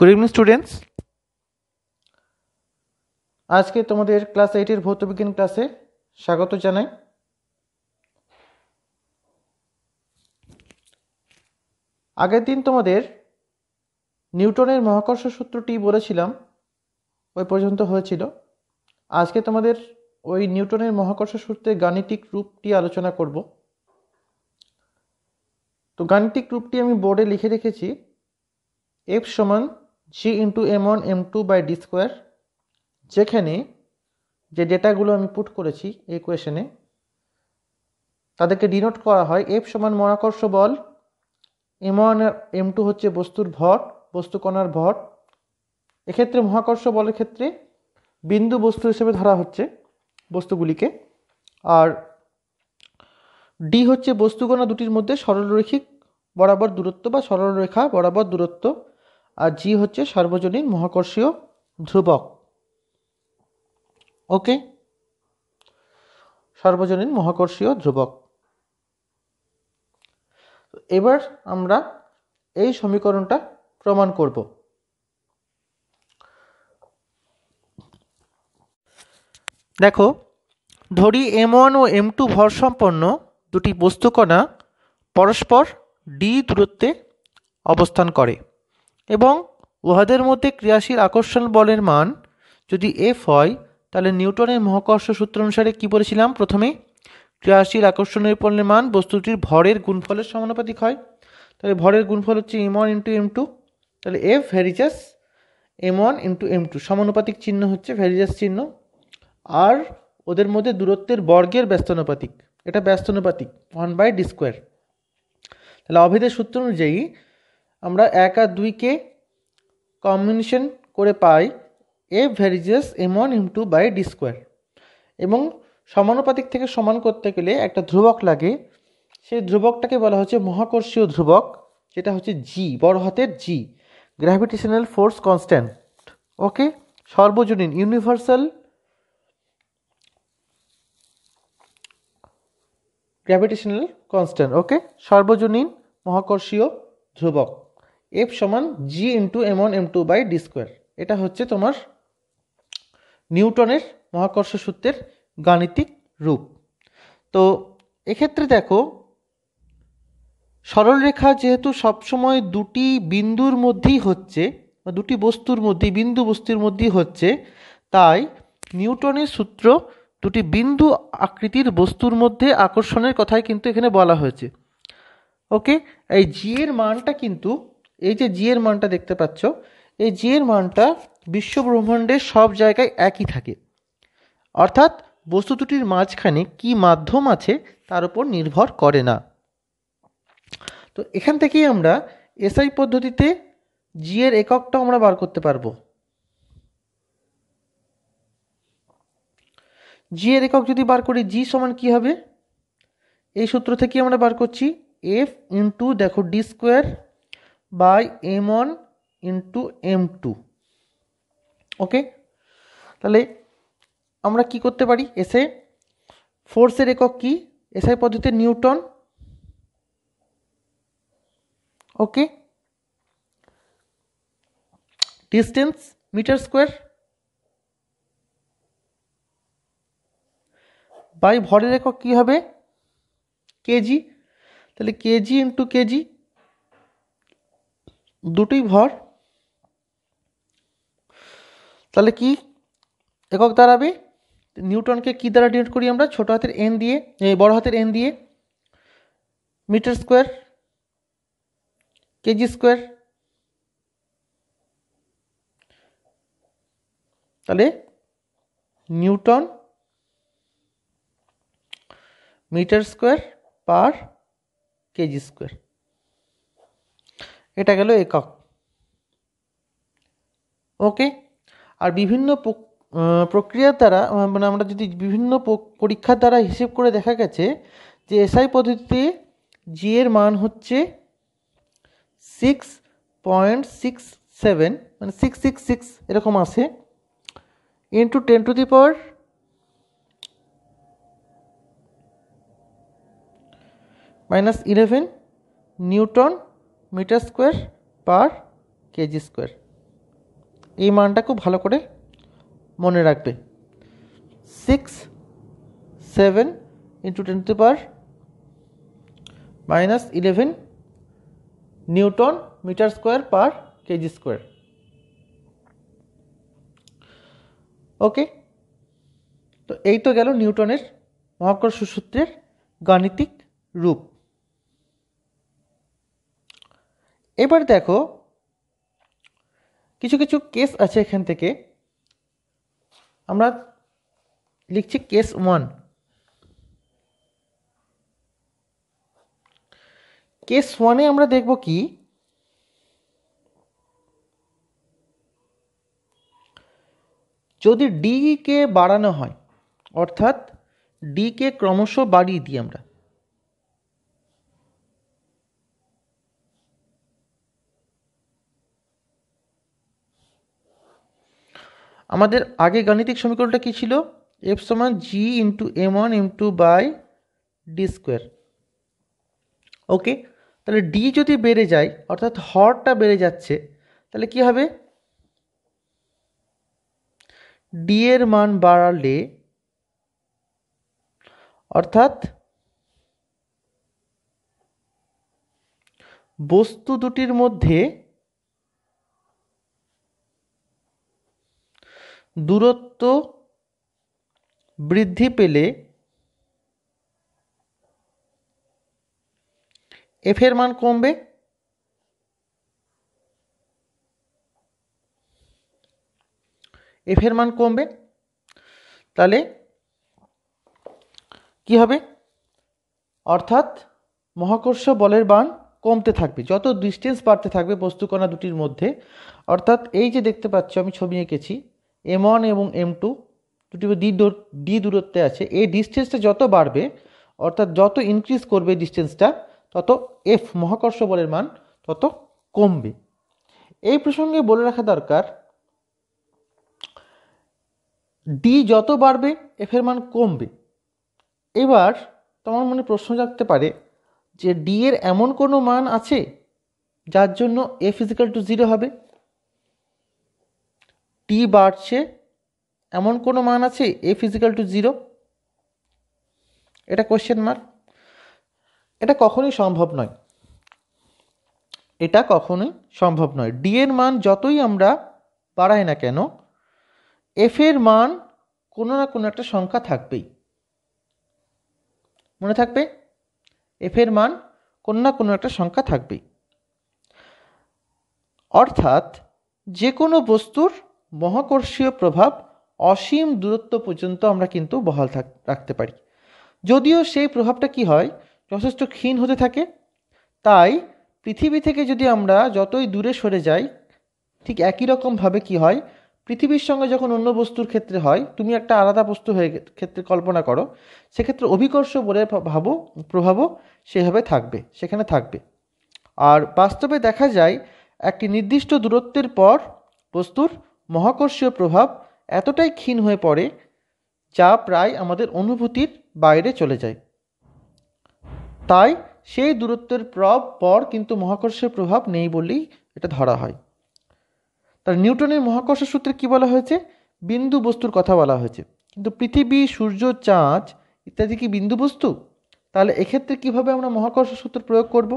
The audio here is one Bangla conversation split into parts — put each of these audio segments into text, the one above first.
গুড ইভিনিং স্টুডেন্টস আজকে তোমাদের ক্লাস এইটের ভৌতবিজ্ঞান ক্লাসে স্বাগত জানাই আগের দিন তোমাদের নিউটনের মহাকর্ষ সূত্রটি বলেছিলাম ওই পর্যন্ত হয়েছিল আজকে তোমাদের ওই নিউটনের মহাকর্ষ সূত্রের গাণিতিক রূপটি আলোচনা করব তো গাণিতিক রূপটি আমি বোর্ডে লিখে রেখেছি এফ সমান G into M one M two by D square যেখানে যে ডেটাগুলো আমি পুট করেছি এই কোয়েশনে তাদেরকে ডিনোট করা হয় এফ সমান মহাকর্ষ বল এম ওয়ান এম টু হচ্ছে বস্তুর ভর বস্তুকণার ভর এক্ষেত্রে মহাকর্ষ বলের ক্ষেত্রে বিন্দু বস্তু হিসেবে ধরা হচ্ছে বস্তুগুলিকে আর ডি হচ্ছে বস্তুগণা দুটির মধ্যে সরলরৈখিক বরাবর দূরত্ব বা সরলরেখা বরাবর দূরত্ব আর জি হচ্ছে সর্বজনীন মহাকর্ষীয় ধ্রুবক ওকে সর্বজনীন মহাকর্ষীয় ধ্রুবক এবার আমরা এই সমীকরণটা প্রমাণ করব দেখো ধরি এম ওয়ান ও এম টু ভর সম্পন্ন দুটি বস্তুকণা পরস্পর ডি দূরত্বে অবস্থান করে এবং উহাদের মধ্যে ক্রিয়াশীল আকর্ষণ বলের মান যদি এফ হয় তাহলে নিউটনের মহাকর্ষ সূত্র অনুসারে কি বলেছিলাম প্রথমে ক্রিয়াশীল আকর্ষণের বলের মান বস্তুটির ভরের গুণফলের সমানুপাতিক হয় তাহলে ভরের গুণফল হচ্ছে M one into M two তাহলে F varies as M one into M two সমানুপাতিক চিহ্ন হচ্ছে ভ্যারিজাস চিহ্ন আর ওদের মধ্যে দূরত্বের বর্গের ব্যস্তানুপাতিক এটা ব্যস্তানুপাতিক ওয়ান বাই ডি স্কোয়ার তাহলে অভেদের সূত্র অনুযায়ী আমরা এক আর দুইকে কম্বিনেশন করে পাই A varies as M one M two by D square এবং সমানুপাতিক থেকে সমান করতে গেলে একটা ধ্রুবক লাগে সেই ধ্রুবকটাকে বলা হচ্ছে মহাকর্ষীয় ধ্রুবক যেটা হচ্ছে জি বড় হাতের G gravitational force constant okay সর্বজনীন ইউনিভার্সাল গ্র্যাভিটেশনাল কনস্ট্যান্ট ওকে সর্বজনীন মহাকর্ষীয় ধ্রুবক এফ সমান G into M one M two by D square এটা হচ্ছে তোমার নিউটনের মহাকর্ষ সূত্রের গাণিতিক রূপ তো এক্ষেত্রে দেখো সরলরেখা যেহেতু সবসময় দুটি বিন্দুর মধ্যেই হচ্ছে বা দুটি বস্তুর মধ্যেই বিন্দু বস্তুর মধ্যেই হচ্ছে তাই নিউটনের সূত্র দুটি বিন্দু আকৃতির বস্তুর মধ্যে আকর্ষণের কথাই কিন্তু এখানে বলা হয়েছে ওকে এই জি এর মানটা কিন্তু এই যে জি এর মানটা দেখতে পাচ্ছ এই জি এর মানটা বিশ্ব ব্রহ্মাণ্ডের সব জায়গায় একই থাকে অর্থাৎ বস্তু দুটির মাঝখানে কি মাধ্যম আছে তার উপর নির্ভর করে না তো এখান থেকেই আমরা এসআই পদ্ধতিতে জি এর এককটা আমরা বার করতে পারবো জি এর একক যদি বার করি জি সমান কি হবে এই সূত্র থেকে আমরা বার করছি এফ ইন্টু দেখো D square by M one into M two okay তাহলে আমরা কি করতে পারি এসে ফোর্সের একক কি এসআই পদ্ধতিতে newton okay distance metre square by ভরের একক কী হবে কেজি তাহলে কেজি ইন্টু কেজি দুটি ভর তাহলে কি একক দাঁড়াবে নিউটনকে কি দ্বারা ডিনোট করি আমরা ছোট হাতের এন দিয়ে বড় হাতের এন দিয়ে মিটার স্কোয়ার কেজি স্কোয়ার তাহলে newton metre square per KG square এটা গেল একক ওকে আর বিভিন্ন প্রক্রিয়ার দ্বারা মানে আমরা যদি বিভিন্ন পরীক্ষার দ্বারা হিসেব করে দেখা গেছে যে এসআই পদ্ধতিতে জি এর মান হচ্ছে সিক্স পয়েন্ট সিক্স সেভেন মানে সিক্স সিক্স সিক্স এরকম আসে into ten to the power minus eleven newton metre square per KG square এই মানটা খুব ভালো করে মনে রাখবে six seven into ten to per minus eleven newton metre square per KG square okay তো এই তো গেল নিউটনের মহাকর্ষ সূত্রের গাণিতিক রূপ এবার দেখো কিছু কিছু কেস আছে এখান থেকে আমরা লিখছি কেস ওয়ান কেস ওয়ানে আমরা দেখব কি যদি ডি কে e বাড়ানো হয় অর্থাৎ ডিকে e ক্রমশ বাড়িয়ে দিই আমরা আমাদের আগে গাণিতিক সমীকরণটা কী ছিল এফ সমান G into M one into by D square okay তাহলে ডি যদি বেড়ে যায় অর্থাৎ হরটা বেড়ে যাচ্ছে তাহলে কি হবে ডি এর মান বাড়ালে অর্থাৎ বস্তু দুটির মধ্যে দূরত্ব বৃদ্ধি পেলে এফের মান কমবে এফের মান কমবে তাহলে কি হবে অর্থাৎ মহাকর্ষ বলের বান কমতে থাকবে যত ডিস্টেন্স বাড়তে থাকবে বস্তুকণা দুটির মধ্যে অর্থাৎ এই যে দেখতে পাচ্ছ আমি ছবি এঁকেছি এম ওয়ান এবং এম টু দুটি ডি ডি দূরত্বে আছে এই ডিস্টেন্সটা যত বাড়বে অর্থাৎ যত ইনক্রিজ করবে ডিস্টেন্সটা তত এফ মহাকর্ষ বলের মান তত কমবে এই প্রসঙ্গে বলে রাখা দরকার ডি যত বাড়বে এফের মান কমবে এবার তোমার মনে প্রশ্ন জাগতে পারে যে ডি এর এমন কোনো মান আছে যার জন্য এফ ইজিক্যাল টু জিরো হবে টি বাড়ছে এমন কোনো মান আছে এ ফিজিক্যাল টু জিরো এটা কোশ্চেন মার্ক এটা কখনোই সম্ভব নয় এটা কখনোই সম্ভব নয় ডি এর মান যতই আমরা বাড়াই না কেন এফ এর মান কোনো না কোনো একটা সংখ্যা থাকবেই মনে থাকবে এফ এর মান কোনো না কোনো একটা সংখ্যা থাকবেই অর্থাৎ যে কোনো বস্তুর মহাকর্ষীয় প্রভাব অসীম দূরত্ব পর্যন্ত আমরা কিন্তু বহাল রাখতে পারি যদিও সেই প্রভাবটা কি হয় যথেষ্ট ক্ষীণ হতে থাকে তাই পৃথিবী থেকে যদি আমরা যতই দূরে সরে যাই ঠিক একই রকমভাবে কি হয় পৃথিবীর সঙ্গে যখন অন্য বস্তুর ক্ষেত্রে হয় তুমি একটা আলাদা বস্তু হয়ে ক্ষেত্রে কল্পনা করো সেক্ষেত্রে অভিকর্ষ বলে ভাবো প্রভাবও সেভাবে থাকবে সেখানে থাকবে আর বাস্তবে দেখা যায় একটি নির্দিষ্ট দূরত্বের পর বস্তুর মহাকর্ষীয় প্রভাব এতটাই ক্ষীণ হয়ে পড়ে যা প্রায় আমাদের অনুভূতির বাইরে চলে যায় তাই সেই দূরত্বের প্রব পর কিন্তু মহাকর্ষের প্রভাব নেই বলেই এটা ধরা হয় তার নিউটনের মহাকর্ষ সূত্রে কি বলা হয়েছে বিন্দু বস্তুর কথা বলা হয়েছে কিন্তু পৃথিবী সূর্য চাঁদ ইত্যাদি কি বিন্দু বস্তু তাহলে এক্ষেত্রে কীভাবে আমরা মহাকর্ষ সূত্র প্রয়োগ করব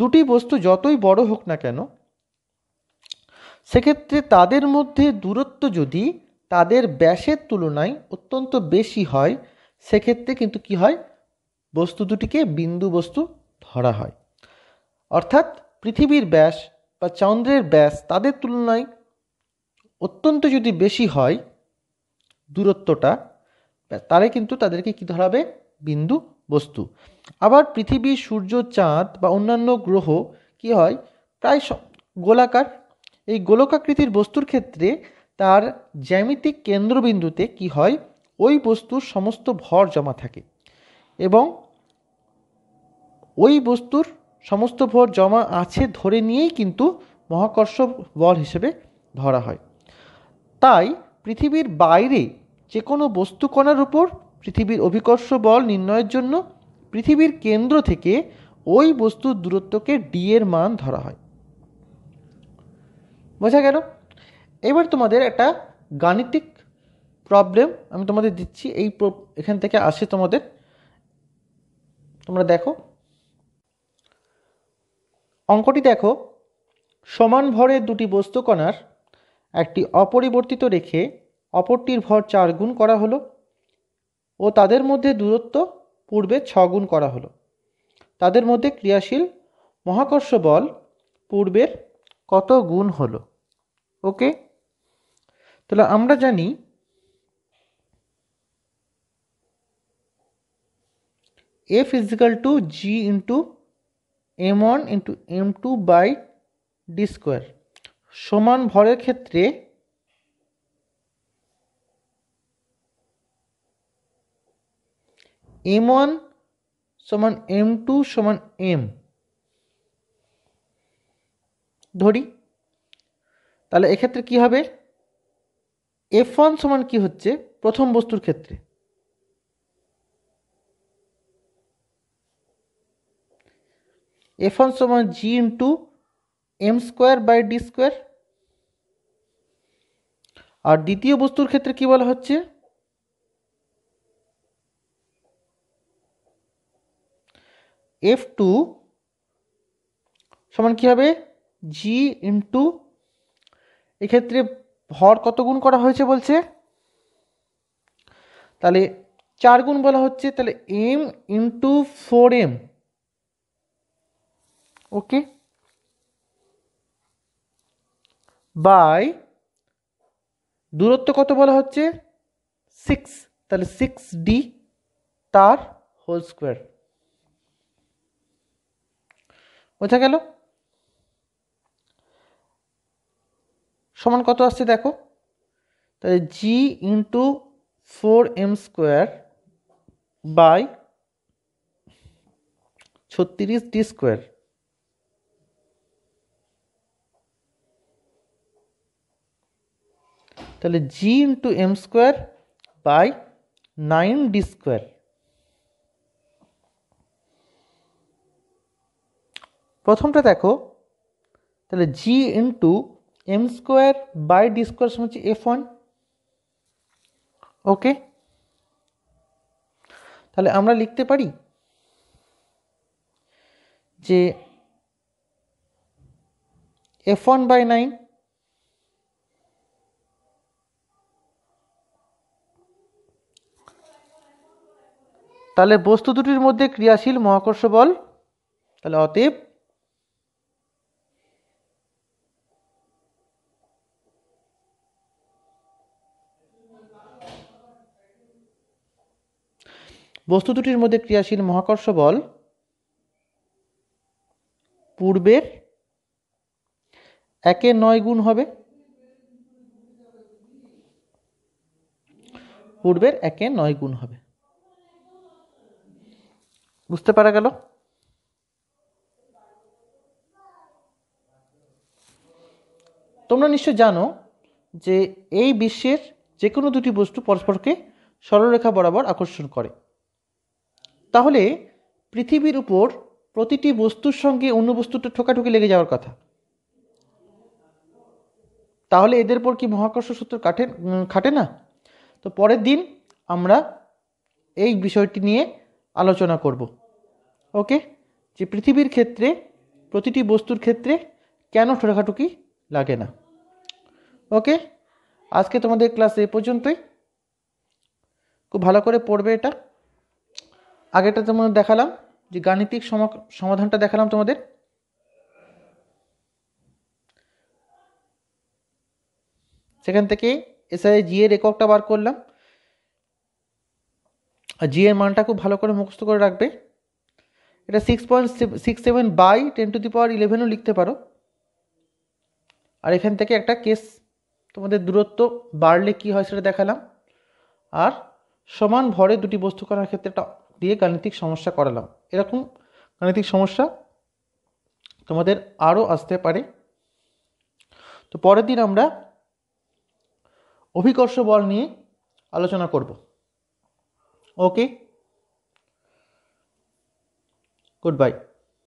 দুটি বস্তু যতই বড় হোক না কেন সেক্ষেত্রে তাদের মধ্যে দূরত্ব যদি তাদের ব্যাসের তুলনায় অত্যন্ত বেশি হয় সেক্ষেত্রে কিন্তু কি হয় বস্তু দুটিকে বিন্দু বস্তু ধরা হয় অর্থাৎ পৃথিবীর ব্যাস বা চন্দ্রের ব্যাস তাদের তুলনায় অত্যন্ত যদি বেশি হয় দূরত্বটা তারে কিন্তু তাদেরকে কি ধরাবে বিন্দু বস্তু আবার পৃথিবী সূর্য চাঁদ বা অন্যান্য গ্রহ কি হয় প্রায় গোলাকার এই গোলকাকৃতির বস্তুর ক্ষেত্রে তার জ্যামিতিক কেন্দ্রবিন্দুতে কি হয় ওই বস্তুর সমস্ত ভর জমা থাকে এবং ওই বস্তুর সমস্ত ভর জমা আছে ধরে নিয়েই কিন্তু মহাকর্ষ বল হিসেবে ধরা হয় তাই পৃথিবীর বাইরে যে কোনো বস্তুকণার উপর পৃথিবীর অভিকর্ষ বল নির্ণয়ের জন্য পৃথিবীর কেন্দ্র থেকে ওই বস্তুর দূরত্বকে ডি এর মান ধরা হয় বোঝা গেল এবার তোমাদের একটা গাণিতিক প্রবলেম আমি তোমাদের দিচ্ছি এই এখান থেকে আসে তোমাদের তোমরা দেখো অঙ্কটি দেখো সমান ভরের দুটি বস্তুকণার একটি অপরিবর্তিত রেখে অপরটির ভর চার গুণ করা হলো ও তাদের মধ্যে দূরত্ব পূর্বে ছ গুণ করা হলো তাদের মধ্যে ক্রিয়াশীল মহাকর্ষ বল পূর্বের কত গুণ হলো ওকে তাহলে আমরা জানি F equal to G into M one into M two by D square সমান ভরের ক্ষেত্রে এম ওয়ান সমান এম টু সমান এম ধরি তাহলে এক্ষেত্রে কি হবে এফ ওয়ান সমান কি হচ্ছে প্রথম বস্তুর ক্ষেত্রে এফ ওয়ান সমান G into M square by D square আর দ্বিতীয় বস্তুর ক্ষেত্রে কি বলা হচ্ছে এফ টু সমান কী হবে জি ইন্টু এক্ষেত্রে ভর কত গুণ করা হয়েছে বলছে তাহলে চার গুণ বলা হচ্ছে তাহলে M into four M okay by দূরত্ব কত বলা হচ্ছে সিক্স তাহলে সিক্স ডি তার হোল স্কোয়ার বোঝা গেল সমান কত আসছে দেখো তাহলে G into four M square by ছত্রিশ ডি স্কোয়ার তাহলে G into M square by nine D square প্রথমটা দেখো তাহলে G into M square by D square সমান হচ্ছে এফ ওয়ান ওকে তাহলে আমরা লিখতে পারি যে এফ ওয়ান বাই নাইন তাহলে বস্তু দুটির মধ্যে ক্রিয়াশীল মহাকর্ষ বল তাহলে অতএব বস্তু দুটির মধ্যে ক্রিয়াশীল মহাকর্ষ বল পূর্বের একে নয় গুণ হবে পূর্বের একে নয় গুণ হবে বুঝতে পারা গেল তোমরা নিশ্চয় জানো যে এই বিশ্বের যে কোনো দুটি বস্তু পরস্পরকে সরলরেখা বরাবর আকর্ষণ করে তাহলে পৃথিবীর উপর প্রতিটি বস্তুর সঙ্গে অন্য বস্তুটা ঠোকাঠুকি লেগে যাওয়ার কথা তাহলে এদের পর কি মহাকর্ষ সূত্র কাটে খাটে না তো পরের দিন আমরা এই বিষয়টি নিয়ে আলোচনা করব ওকে যে পৃথিবীর ক্ষেত্রে প্রতিটি বস্তুর ক্ষেত্রে কেন ঠোকাঠুকি লাগে না ওকে আজকে তোমাদের ক্লাস এ পর্যন্তই খুব ভালো করে পড়বে এটা আগেটা তোমাদের দেখালাম যে গাণিতিক সমাধানটা দেখালাম তোমাদের সেখান থেকে এসআই জি এর এককটা বার করলাম আর জি এর মানটা খুব ভালো করে মুখস্থ করে রাখবে এটা six point six seven by ten to the power ইলেভেনও লিখতে পারো আর এখান থেকে একটা কেস তোমাদের দূরত্ব বাড়লে কি হয় সেটা দেখালাম আর সমান ভরে দুটি বস্তু করার ক্ষেত্রে একটা দিয়ে গাণিতিক সমস্যা করালাম এরকম গাণিতিক সমস্যা তোমাদের আরও আসতে পারে তো পরের দিন আমরা অভিকর্ষ বল নিয়ে আলোচনা করব ওকে গুড বাই